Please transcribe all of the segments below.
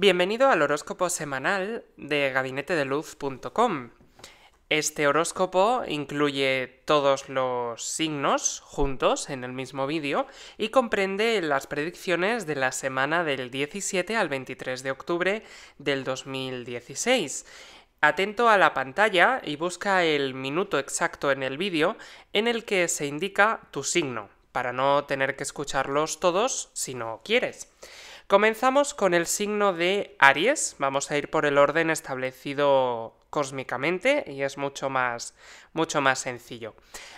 Bienvenido al horóscopo semanal de gabinetedeluz.com. Este horóscopo incluye todos los signos juntos en el mismo vídeo y comprende las predicciones de la semana del 17 al 23 de octubre del 2016. Atento a la pantalla y busca el minuto exacto en el vídeo en el que se indica tu signo, para no tener que escucharlos todos si no quieres. Comenzamos con el signo de Aries, vamos a ir por el orden establecido cósmicamente y es mucho más, mucho más sencillo.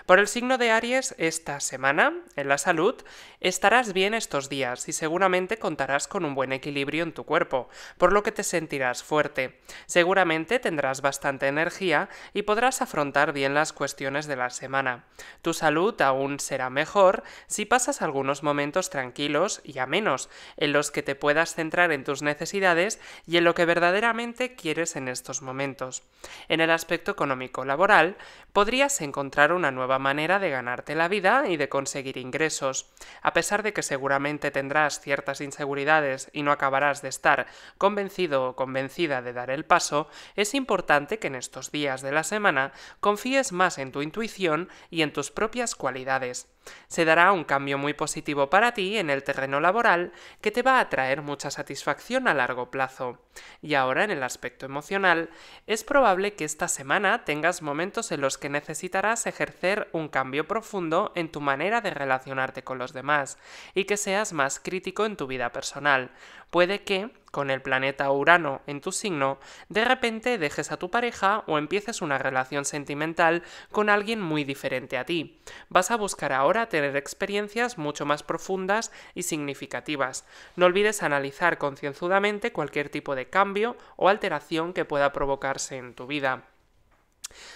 Por el signo de Aries, esta semana, en la salud, estarás bien estos días y seguramente contarás con un buen equilibrio en tu cuerpo, por lo que te sentirás fuerte. Seguramente tendrás bastante energía y podrás afrontar bien las cuestiones de la semana. Tu salud aún será mejor si pasas algunos momentos tranquilos y a menos en los que te puedas centrar en tus necesidades y en lo que verdaderamente quieres en estos momentos. En el aspecto económico laboral, podrías encontrar una nueva manera de ganarte la vida y de conseguir ingresos. A pesar de que seguramente tendrás ciertas inseguridades y no acabarás de estar convencido o convencida de dar el paso, es importante que en estos días de la semana confíes más en tu intuición y en tus propias cualidades. Se dará un cambio muy positivo para ti en el terreno laboral que te va a traer mucha satisfacción a largo plazo. Y ahora en el aspecto emocional, es probable que esta semana tengas momentos en los que necesitarás ejercer un cambio profundo en tu manera de relacionarte con los demás y que seas más crítico en tu vida personal, Puede que, con el planeta Urano en tu signo, de repente dejes a tu pareja o empieces una relación sentimental con alguien muy diferente a ti. Vas a buscar ahora tener experiencias mucho más profundas y significativas. No olvides analizar concienzudamente cualquier tipo de cambio o alteración que pueda provocarse en tu vida.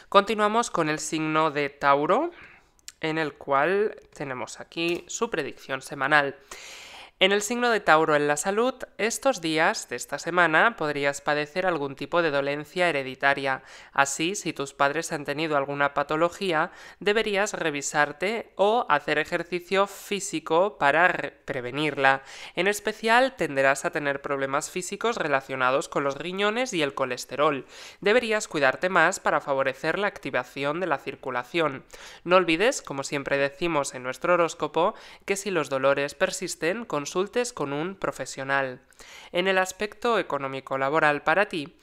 Continuamos con el signo de Tauro, en el cual tenemos aquí su predicción semanal. En el signo de Tauro en la salud, estos días de esta semana podrías padecer algún tipo de dolencia hereditaria. Así, si tus padres han tenido alguna patología, deberías revisarte o hacer ejercicio físico para prevenirla. En especial, tenderás a tener problemas físicos relacionados con los riñones y el colesterol. Deberías cuidarte más para favorecer la activación de la circulación. No olvides, como siempre decimos en nuestro horóscopo, que si los dolores persisten, con consultes con un profesional. En el aspecto económico laboral para ti,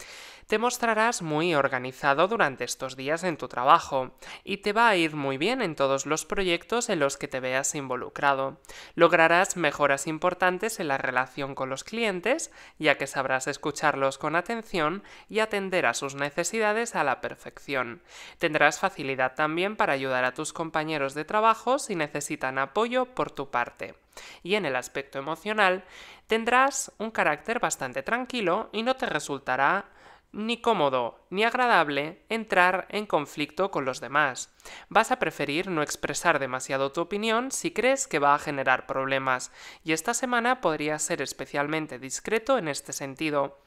te mostrarás muy organizado durante estos días en tu trabajo y te va a ir muy bien en todos los proyectos en los que te veas involucrado. Lograrás mejoras importantes en la relación con los clientes, ya que sabrás escucharlos con atención y atender a sus necesidades a la perfección. Tendrás facilidad también para ayudar a tus compañeros de trabajo si necesitan apoyo por tu parte. Y en el aspecto emocional, tendrás un carácter bastante tranquilo y no te resultará ni cómodo ni agradable entrar en conflicto con los demás. Vas a preferir no expresar demasiado tu opinión si crees que va a generar problemas, y esta semana podría ser especialmente discreto en este sentido.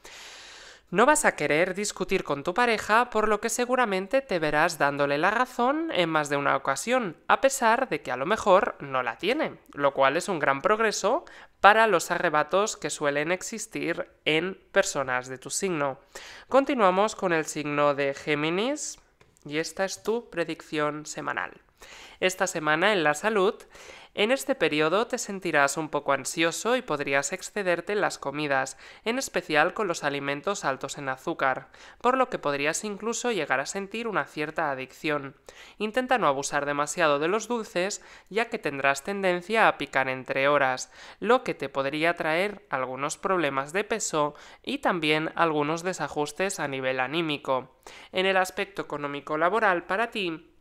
No vas a querer discutir con tu pareja, por lo que seguramente te verás dándole la razón en más de una ocasión, a pesar de que a lo mejor no la tiene, lo cual es un gran progreso para los arrebatos que suelen existir en personas de tu signo. Continuamos con el signo de Géminis y esta es tu predicción semanal. Esta semana en la salud en este periodo te sentirás un poco ansioso y podrías excederte en las comidas, en especial con los alimentos altos en azúcar, por lo que podrías incluso llegar a sentir una cierta adicción. Intenta no abusar demasiado de los dulces, ya que tendrás tendencia a picar entre horas, lo que te podría traer algunos problemas de peso y también algunos desajustes a nivel anímico. En el aspecto económico laboral para ti,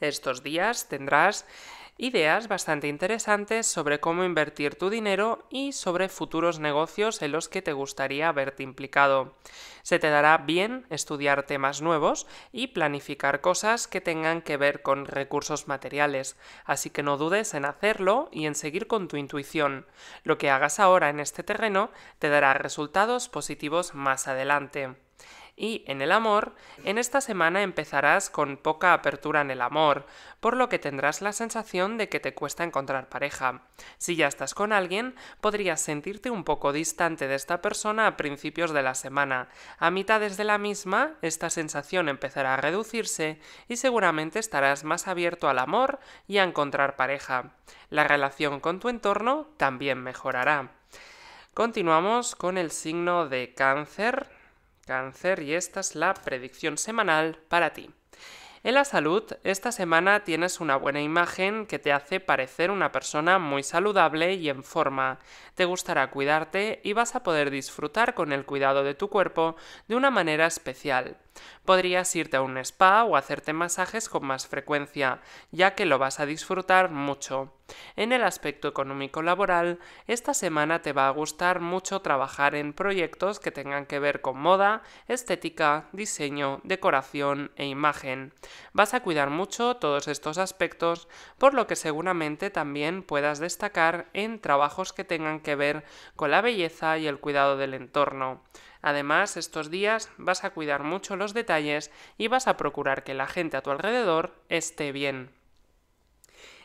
estos días tendrás ideas bastante interesantes sobre cómo invertir tu dinero y sobre futuros negocios en los que te gustaría verte implicado. Se te dará bien estudiar temas nuevos y planificar cosas que tengan que ver con recursos materiales, así que no dudes en hacerlo y en seguir con tu intuición. Lo que hagas ahora en este terreno te dará resultados positivos más adelante. Y en el amor, en esta semana empezarás con poca apertura en el amor, por lo que tendrás la sensación de que te cuesta encontrar pareja. Si ya estás con alguien, podrías sentirte un poco distante de esta persona a principios de la semana. A mitades de la misma, esta sensación empezará a reducirse y seguramente estarás más abierto al amor y a encontrar pareja. La relación con tu entorno también mejorará. Continuamos con el signo de cáncer, Cáncer y esta es la predicción semanal para ti. En la salud, esta semana tienes una buena imagen que te hace parecer una persona muy saludable y en forma. Te gustará cuidarte y vas a poder disfrutar con el cuidado de tu cuerpo de una manera especial. Podrías irte a un spa o hacerte masajes con más frecuencia, ya que lo vas a disfrutar mucho. En el aspecto económico laboral, esta semana te va a gustar mucho trabajar en proyectos que tengan que ver con moda, estética, diseño, decoración e imagen. Vas a cuidar mucho todos estos aspectos, por lo que seguramente también puedas destacar en trabajos que tengan que ver con la belleza y el cuidado del entorno. Además, estos días vas a cuidar mucho los detalles y vas a procurar que la gente a tu alrededor esté bien.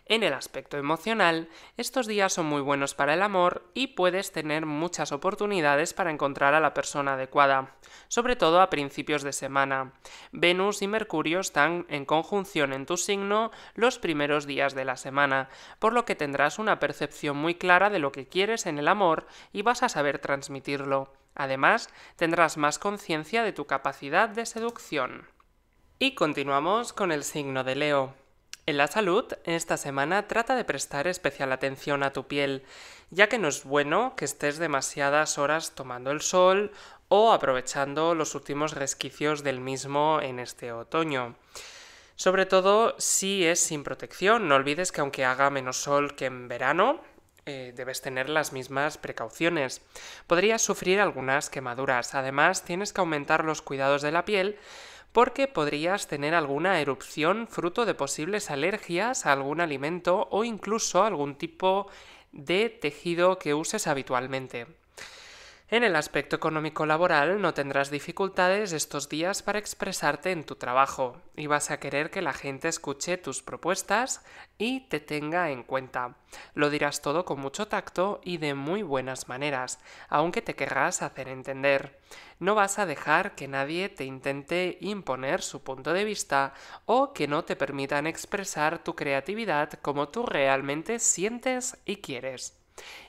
En el aspecto emocional, estos días son muy buenos para el amor y puedes tener muchas oportunidades para encontrar a la persona adecuada, sobre todo a principios de semana. Venus y Mercurio están en conjunción en tu signo los primeros días de la semana, por lo que tendrás una percepción muy clara de lo que quieres en el amor y vas a saber transmitirlo. Además, tendrás más conciencia de tu capacidad de seducción. Y continuamos con el signo de Leo. En la salud, esta semana trata de prestar especial atención a tu piel, ya que no es bueno que estés demasiadas horas tomando el sol o aprovechando los últimos resquicios del mismo en este otoño. Sobre todo si es sin protección, no olvides que aunque haga menos sol que en verano, eh, debes tener las mismas precauciones. Podrías sufrir algunas quemaduras, además tienes que aumentar los cuidados de la piel porque podrías tener alguna erupción fruto de posibles alergias a algún alimento o incluso algún tipo de tejido que uses habitualmente. En el aspecto económico laboral no tendrás dificultades estos días para expresarte en tu trabajo y vas a querer que la gente escuche tus propuestas y te tenga en cuenta. Lo dirás todo con mucho tacto y de muy buenas maneras, aunque te querrás hacer entender. No vas a dejar que nadie te intente imponer su punto de vista o que no te permitan expresar tu creatividad como tú realmente sientes y quieres.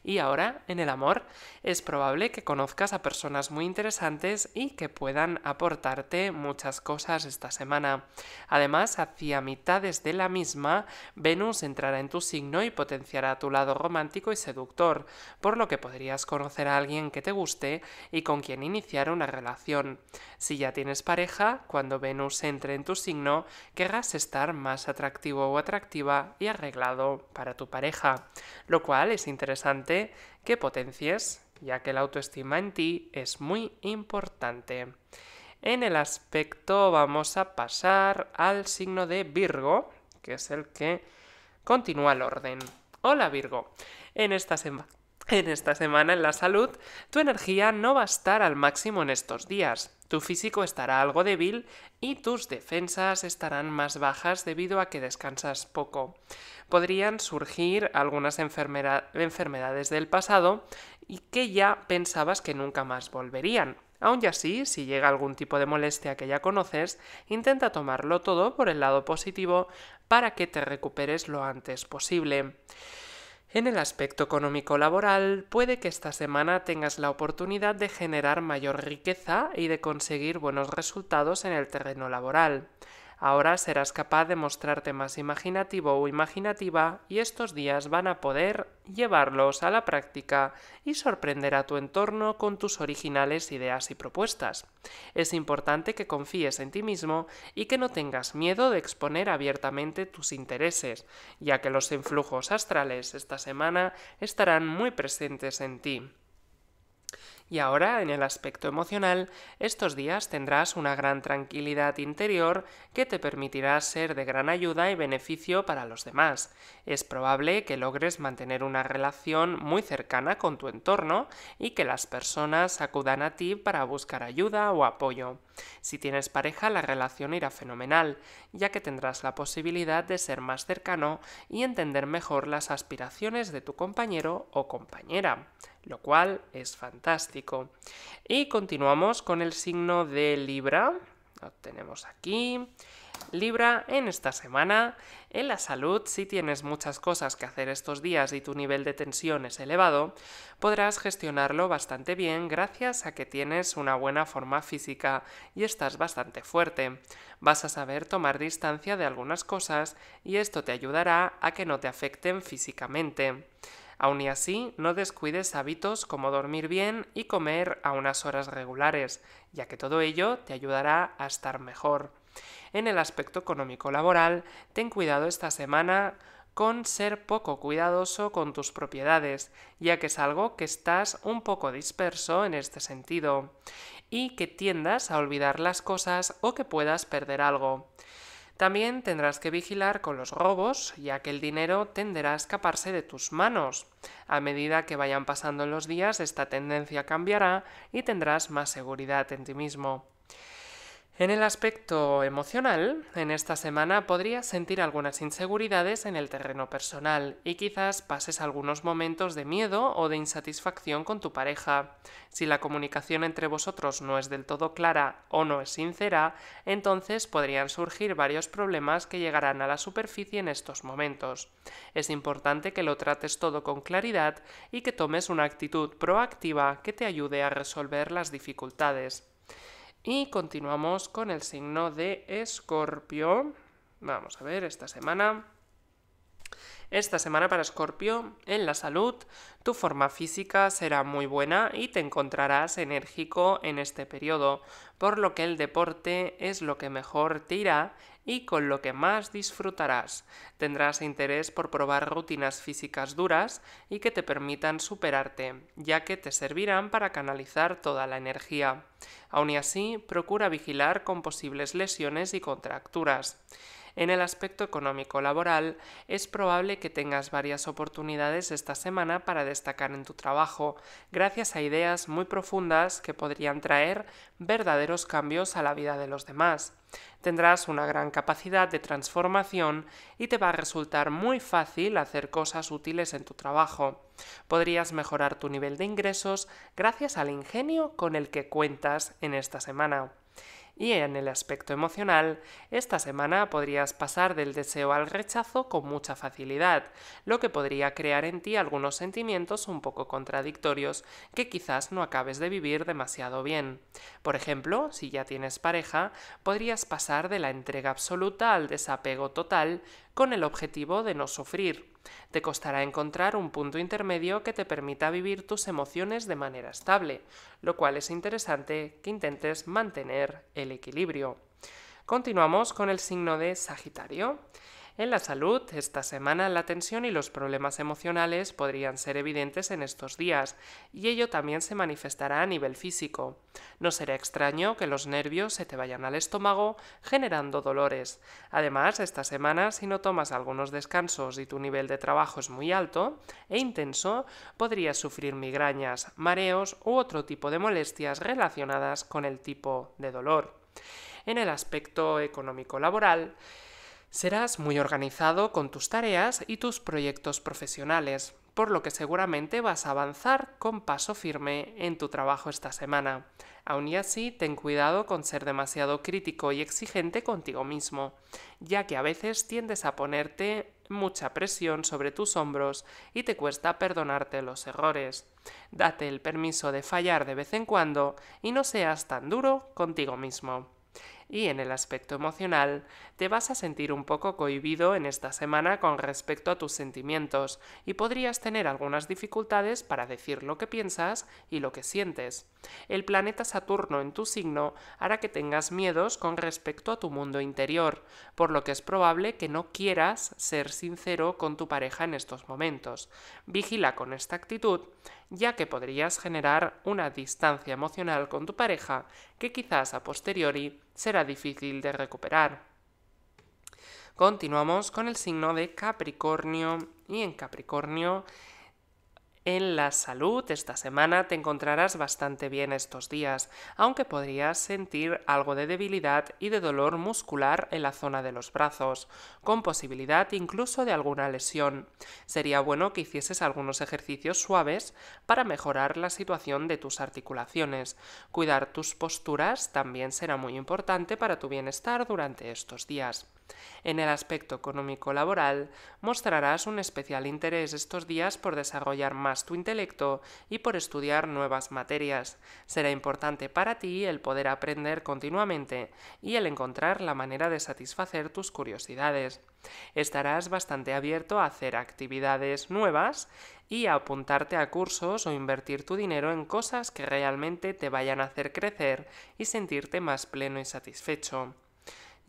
Y ahora, en el amor, es probable que conozcas a personas muy interesantes y que puedan aportarte muchas cosas esta semana. Además, hacia mitades de la misma, Venus entrará en tu signo y potenciará tu lado romántico y seductor, por lo que podrías conocer a alguien que te guste y con quien iniciar una relación. Si ya tienes pareja, cuando Venus entre en tu signo, querrás estar más atractivo o atractiva y arreglado para tu pareja, lo cual es interesante que potencies, ya que la autoestima en ti es muy importante. En el aspecto vamos a pasar al signo de Virgo, que es el que continúa el orden. Hola Virgo, en esta En esta semana en la salud, tu energía no va a estar al máximo en estos días. Tu físico estará algo débil y tus defensas estarán más bajas debido a que descansas poco. Podrían surgir algunas enfermedades del pasado y que ya pensabas que nunca más volverían. Aun así, si llega algún tipo de molestia que ya conoces, intenta tomarlo todo por el lado positivo para que te recuperes lo antes posible. En el aspecto económico laboral, puede que esta semana tengas la oportunidad de generar mayor riqueza y de conseguir buenos resultados en el terreno laboral. Ahora serás capaz de mostrarte más imaginativo o imaginativa y estos días van a poder llevarlos a la práctica y sorprender a tu entorno con tus originales ideas y propuestas. Es importante que confíes en ti mismo y que no tengas miedo de exponer abiertamente tus intereses, ya que los influjos astrales esta semana estarán muy presentes en ti. Y ahora, en el aspecto emocional, estos días tendrás una gran tranquilidad interior que te permitirá ser de gran ayuda y beneficio para los demás. Es probable que logres mantener una relación muy cercana con tu entorno y que las personas acudan a ti para buscar ayuda o apoyo. Si tienes pareja, la relación irá fenomenal, ya que tendrás la posibilidad de ser más cercano y entender mejor las aspiraciones de tu compañero o compañera lo cual es fantástico. Y continuamos con el signo de Libra, lo tenemos aquí. Libra, en esta semana, en la salud, si tienes muchas cosas que hacer estos días y tu nivel de tensión es elevado, podrás gestionarlo bastante bien gracias a que tienes una buena forma física y estás bastante fuerte. Vas a saber tomar distancia de algunas cosas y esto te ayudará a que no te afecten físicamente. Aun y así, no descuides hábitos como dormir bien y comer a unas horas regulares, ya que todo ello te ayudará a estar mejor. En el aspecto económico laboral, ten cuidado esta semana con ser poco cuidadoso con tus propiedades, ya que es algo que estás un poco disperso en este sentido, y que tiendas a olvidar las cosas o que puedas perder algo. También tendrás que vigilar con los robos, ya que el dinero tenderá a escaparse de tus manos. A medida que vayan pasando los días, esta tendencia cambiará y tendrás más seguridad en ti mismo. En el aspecto emocional, en esta semana podrías sentir algunas inseguridades en el terreno personal y quizás pases algunos momentos de miedo o de insatisfacción con tu pareja. Si la comunicación entre vosotros no es del todo clara o no es sincera, entonces podrían surgir varios problemas que llegarán a la superficie en estos momentos. Es importante que lo trates todo con claridad y que tomes una actitud proactiva que te ayude a resolver las dificultades. Y continuamos con el signo de escorpio. Vamos a ver, esta semana esta semana para Escorpio, en la salud, tu forma física será muy buena y te encontrarás enérgico en este periodo, por lo que el deporte es lo que mejor te irá y con lo que más disfrutarás. Tendrás interés por probar rutinas físicas duras y que te permitan superarte, ya que te servirán para canalizar toda la energía. Aun así, procura vigilar con posibles lesiones y contracturas. En el aspecto económico laboral, es probable que tengas varias oportunidades esta semana para destacar en tu trabajo, gracias a ideas muy profundas que podrían traer verdaderos cambios a la vida de los demás. Tendrás una gran capacidad de transformación y te va a resultar muy fácil hacer cosas útiles en tu trabajo. Podrías mejorar tu nivel de ingresos gracias al ingenio con el que cuentas en esta semana. Y en el aspecto emocional, esta semana podrías pasar del deseo al rechazo con mucha facilidad, lo que podría crear en ti algunos sentimientos un poco contradictorios que quizás no acabes de vivir demasiado bien. Por ejemplo, si ya tienes pareja, podrías pasar de la entrega absoluta al desapego total, con el objetivo de no sufrir. Te costará encontrar un punto intermedio que te permita vivir tus emociones de manera estable, lo cual es interesante que intentes mantener el equilibrio. Continuamos con el signo de Sagitario. En la salud, esta semana la tensión y los problemas emocionales podrían ser evidentes en estos días, y ello también se manifestará a nivel físico. No será extraño que los nervios se te vayan al estómago, generando dolores. Además, esta semana, si no tomas algunos descansos y tu nivel de trabajo es muy alto e intenso, podrías sufrir migrañas, mareos u otro tipo de molestias relacionadas con el tipo de dolor. En el aspecto económico laboral, Serás muy organizado con tus tareas y tus proyectos profesionales, por lo que seguramente vas a avanzar con paso firme en tu trabajo esta semana. Aun y así, ten cuidado con ser demasiado crítico y exigente contigo mismo, ya que a veces tiendes a ponerte mucha presión sobre tus hombros y te cuesta perdonarte los errores. Date el permiso de fallar de vez en cuando y no seas tan duro contigo mismo y en el aspecto emocional, te vas a sentir un poco cohibido en esta semana con respecto a tus sentimientos y podrías tener algunas dificultades para decir lo que piensas y lo que sientes. El planeta Saturno en tu signo hará que tengas miedos con respecto a tu mundo interior, por lo que es probable que no quieras ser sincero con tu pareja en estos momentos. Vigila con esta actitud, ya que podrías generar una distancia emocional con tu pareja que quizás a posteriori será difícil de recuperar. Continuamos con el signo de Capricornio y en Capricornio en la salud, esta semana te encontrarás bastante bien estos días, aunque podrías sentir algo de debilidad y de dolor muscular en la zona de los brazos, con posibilidad incluso de alguna lesión. Sería bueno que hicieses algunos ejercicios suaves para mejorar la situación de tus articulaciones. Cuidar tus posturas también será muy importante para tu bienestar durante estos días. En el aspecto económico-laboral, mostrarás un especial interés estos días por desarrollar más tu intelecto y por estudiar nuevas materias. Será importante para ti el poder aprender continuamente y el encontrar la manera de satisfacer tus curiosidades. Estarás bastante abierto a hacer actividades nuevas y a apuntarte a cursos o invertir tu dinero en cosas que realmente te vayan a hacer crecer y sentirte más pleno y satisfecho.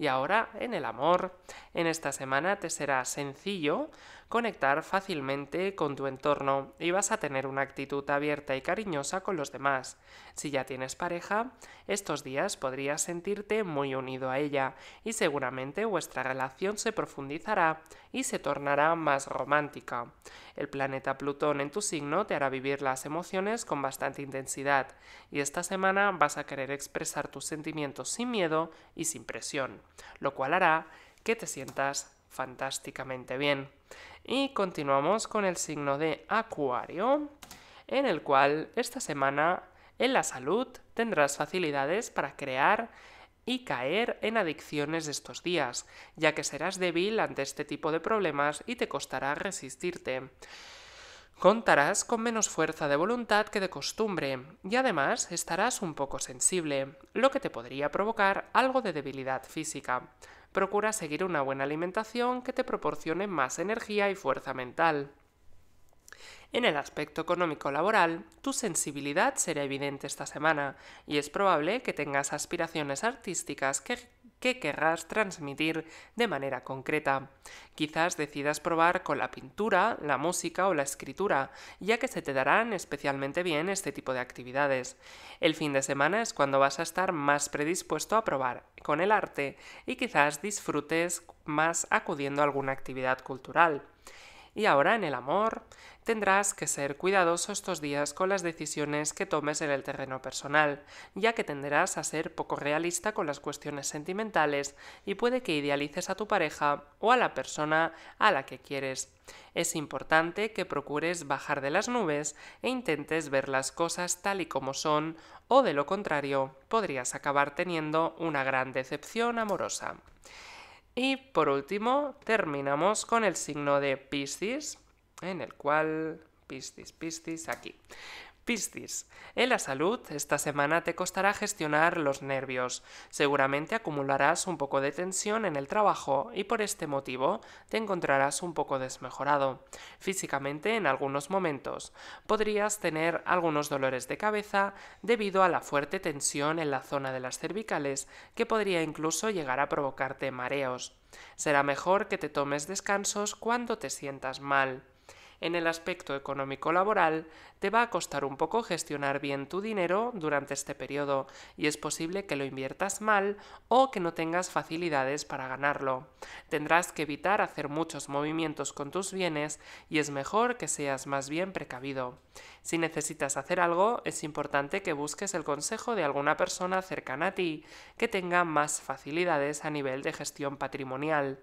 Y ahora en el amor, en esta semana te será sencillo conectar fácilmente con tu entorno y vas a tener una actitud abierta y cariñosa con los demás. Si ya tienes pareja, estos días podrías sentirte muy unido a ella y seguramente vuestra relación se profundizará y se tornará más romántica. El planeta Plutón en tu signo te hará vivir las emociones con bastante intensidad y esta semana vas a querer expresar tus sentimientos sin miedo y sin presión, lo cual hará que te sientas fantásticamente bien. Y continuamos con el signo de Acuario, en el cual esta semana en la salud tendrás facilidades para crear y caer en adicciones estos días, ya que serás débil ante este tipo de problemas y te costará resistirte. Contarás con menos fuerza de voluntad que de costumbre y además estarás un poco sensible, lo que te podría provocar algo de debilidad física. Procura seguir una buena alimentación que te proporcione más energía y fuerza mental. En el aspecto económico laboral, tu sensibilidad será evidente esta semana y es probable que tengas aspiraciones artísticas que qué querrás transmitir de manera concreta. Quizás decidas probar con la pintura, la música o la escritura, ya que se te darán especialmente bien este tipo de actividades. El fin de semana es cuando vas a estar más predispuesto a probar con el arte y quizás disfrutes más acudiendo a alguna actividad cultural. Y ahora en el amor, tendrás que ser cuidadoso estos días con las decisiones que tomes en el terreno personal, ya que tenderás a ser poco realista con las cuestiones sentimentales y puede que idealices a tu pareja o a la persona a la que quieres. Es importante que procures bajar de las nubes e intentes ver las cosas tal y como son, o de lo contrario, podrías acabar teniendo una gran decepción amorosa. Y por último, terminamos con el signo de Piscis, en el cual Piscis, Piscis, aquí. Piscis, en la salud, esta semana te costará gestionar los nervios. Seguramente acumularás un poco de tensión en el trabajo y por este motivo te encontrarás un poco desmejorado. Físicamente, en algunos momentos, podrías tener algunos dolores de cabeza debido a la fuerte tensión en la zona de las cervicales que podría incluso llegar a provocarte mareos. Será mejor que te tomes descansos cuando te sientas mal en el aspecto económico-laboral, te va a costar un poco gestionar bien tu dinero durante este periodo y es posible que lo inviertas mal o que no tengas facilidades para ganarlo. Tendrás que evitar hacer muchos movimientos con tus bienes y es mejor que seas más bien precavido. Si necesitas hacer algo, es importante que busques el consejo de alguna persona cercana a ti que tenga más facilidades a nivel de gestión patrimonial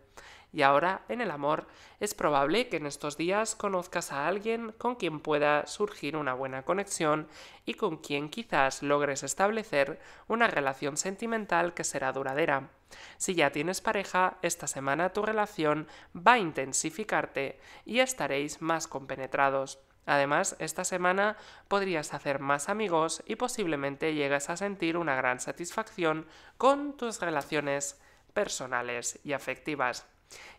y ahora en el amor, es probable que en estos días conozcas a alguien con quien pueda surgir una buena conexión y con quien quizás logres establecer una relación sentimental que será duradera. Si ya tienes pareja, esta semana tu relación va a intensificarte y estaréis más compenetrados. Además, esta semana podrías hacer más amigos y posiblemente llegas a sentir una gran satisfacción con tus relaciones personales y afectivas.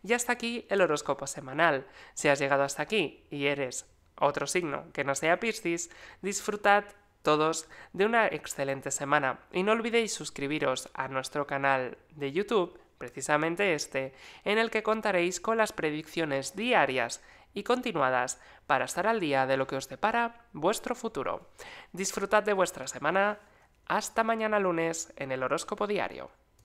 Y hasta aquí el horóscopo semanal. Si has llegado hasta aquí y eres otro signo que no sea Piscis, disfrutad todos de una excelente semana y no olvidéis suscribiros a nuestro canal de YouTube, precisamente este, en el que contaréis con las predicciones diarias y continuadas para estar al día de lo que os depara vuestro futuro. Disfrutad de vuestra semana. Hasta mañana lunes en el horóscopo diario.